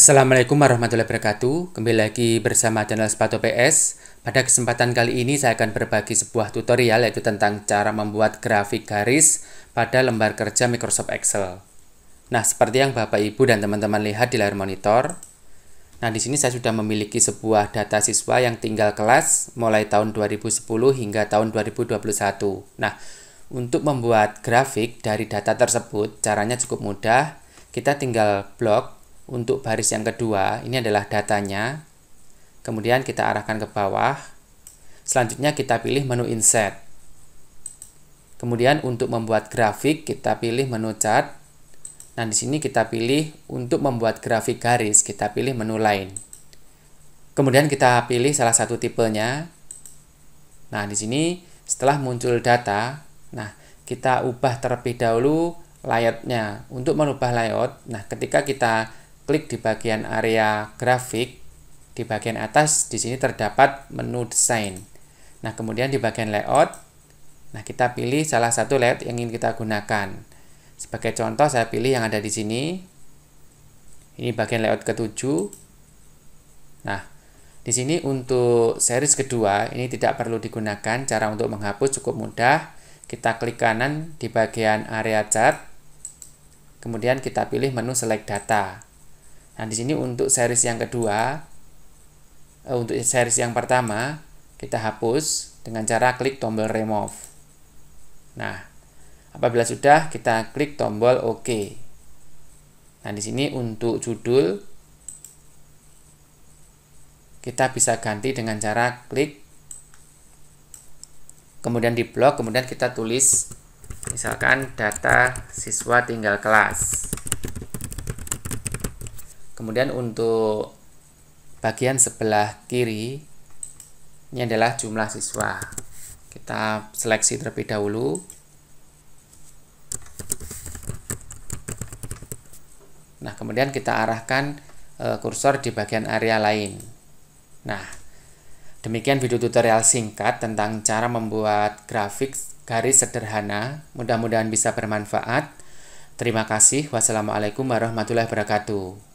Assalamualaikum warahmatullahi wabarakatuh Kembali lagi bersama channel Sepatu PS Pada kesempatan kali ini saya akan berbagi sebuah tutorial yaitu tentang cara membuat grafik garis pada lembar kerja Microsoft Excel Nah seperti yang Bapak Ibu dan teman-teman lihat di layar monitor Nah di sini saya sudah memiliki sebuah data siswa yang tinggal kelas mulai tahun 2010 hingga tahun 2021 Nah untuk membuat grafik dari data tersebut caranya cukup mudah kita tinggal blok untuk baris yang kedua, ini adalah datanya. Kemudian kita arahkan ke bawah. Selanjutnya kita pilih menu Insert. Kemudian untuk membuat grafik, kita pilih menu Chart. Nah, di sini kita pilih untuk membuat grafik garis, kita pilih menu lain. Kemudian kita pilih salah satu tipenya. Nah, di sini setelah muncul data, nah kita ubah terlebih dahulu layoutnya. Untuk merubah layout, nah ketika kita klik di bagian area grafik, di bagian atas di sini terdapat menu desain. Nah, kemudian di bagian layout, nah kita pilih salah satu layout yang ingin kita gunakan. Sebagai contoh, saya pilih yang ada di sini. Ini bagian layout ketujuh. Nah, di sini untuk series kedua, ini tidak perlu digunakan. Cara untuk menghapus cukup mudah. Kita klik kanan di bagian area chart. Kemudian kita pilih menu select data. Nah, di sini untuk series yang kedua, eh, untuk series yang pertama, kita hapus dengan cara klik tombol remove. Nah, apabila sudah, kita klik tombol OK. Nah, di sini untuk judul, kita bisa ganti dengan cara klik, kemudian di blok, kemudian kita tulis, misalkan data siswa tinggal kelas kemudian untuk bagian sebelah kiri ini adalah jumlah siswa kita seleksi terlebih dahulu nah kemudian kita arahkan e, kursor di bagian area lain nah demikian video tutorial singkat tentang cara membuat grafik garis sederhana mudah-mudahan bisa bermanfaat Terima kasih. Wassalamualaikum warahmatullahi wabarakatuh.